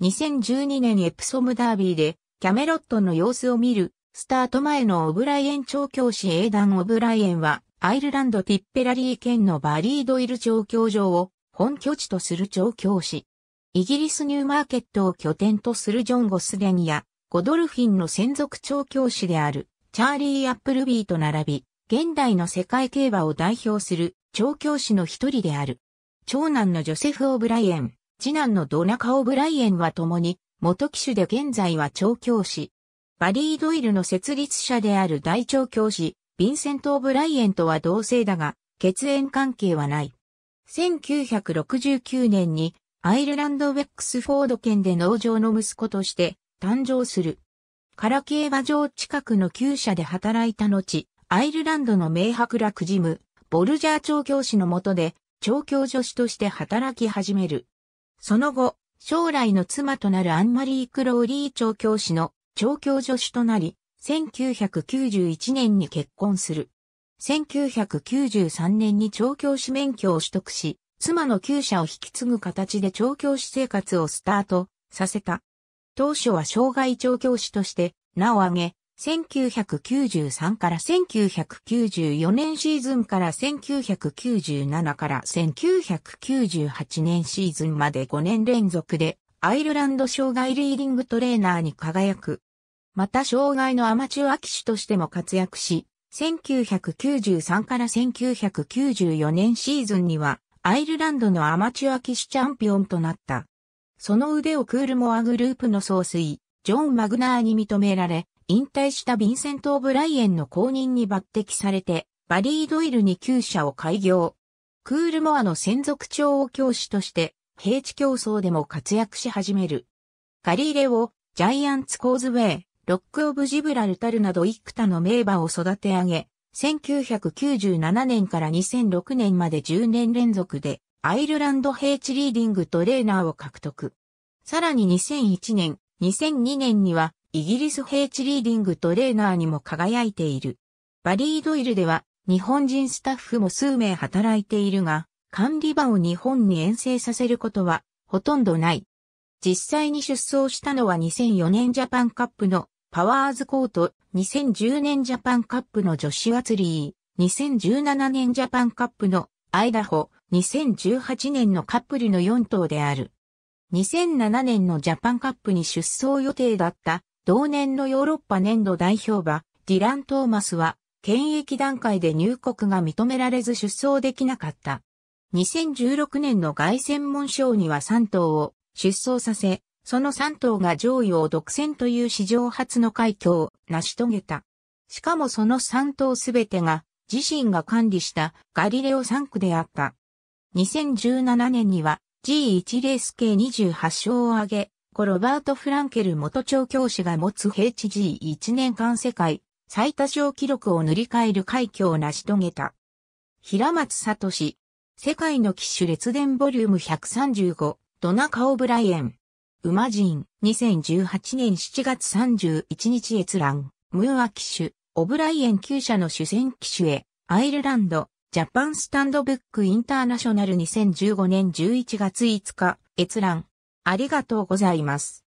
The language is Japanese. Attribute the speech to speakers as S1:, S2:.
S1: 2012年エプソムダービーでキャメロットの様子を見るスタート前のオブライエン調教師エイダン・オブライエンはアイルランドティッペラリー県のバリードイル調教場を本拠地とする調教師。イギリスニューマーケットを拠点とするジョン・ゴスデンやゴドルフィンの専属調教師であるチャーリー・アップルビーと並び、現代の世界競馬を代表する調教師の一人である。長男のジョセフ・オブライエン、次男のドナカ・オブライエンは共に元機種で現在は調教師。バリー・ドイルの設立者である大調教師、ヴィンセント・オブライエンとは同姓だが、血縁関係はない。1969年にアイルランド・ウェックスフォード県で農場の息子として誕生する。カラ競馬場近くの旧社で働いた後、アイルランドの名伯楽ジム、ボルジャー調教師の下で、調教助手として働き始める。その後、将来の妻となるアンマリー・クローリー調教師の調教助手となり、1991年に結婚する。1993年に調教師免許を取得し、妻の旧社を引き継ぐ形で調教師生活をスタートさせた。当初は障害調教師として名を挙げ、1993から1994年シーズンから1997から1998年シーズンまで5年連続でアイルランド障害リーディングトレーナーに輝く。また障害のアマチュア騎手としても活躍し、1993から1994年シーズンにはアイルランドのアマチュア騎手チャンピオンとなった。その腕をクールモアグループの総帥、ジョン・マグナーに認められ、引退したヴィンセント・オブライエンの後任に抜擢されて、バリー・ドイルに旧社を開業。クールモアの専属長を教師として、平地競争でも活躍し始める。ガリーレをジャイアンツ・コーズウェイ、ロック・オブ・ジブラルタルなど幾多の名馬を育て上げ、1997年から2006年まで10年連続でアイルランド平地リーディングトレーナーを獲得。さらに2001年、2002年にはイギリス平地リーディングトレーナーにも輝いている。バリードイルでは日本人スタッフも数名働いているが、管理場を日本に遠征させることはほとんどない。実際に出走したのは2004年ジャパンカップのパワーズコート、2010年ジャパンカップの女子アツリー、2017年ジャパンカップのアイダホ、2018年のカップルの4頭である。2007年のジャパンカップに出走予定だった同年のヨーロッパ年度代表馬、ディラン・トーマスは、検疫段階で入国が認められず出走できなかった。2016年の外専門賞には3頭を出走させ、その3頭が上位を独占という史上初の快挙を成し遂げた。しかもその3頭すべてが自身が管理したガリレオ3区であった。2017年には G1 レース計28勝を挙げ、コロバート・フランケル元調教師が持つ HG1 年間世界最多勝記録を塗り替える快挙を成し遂げた。平松聡、世界の騎手列伝ボリューム135、ドナカオブライエン。馬人、2018年7月31日閲覧、ムーア騎手、オブライエン旧社の主戦騎手へ、アイルランド、ジャパンスタンドブックインターナショナル2015年11月5日、閲覧、ありがとうございます。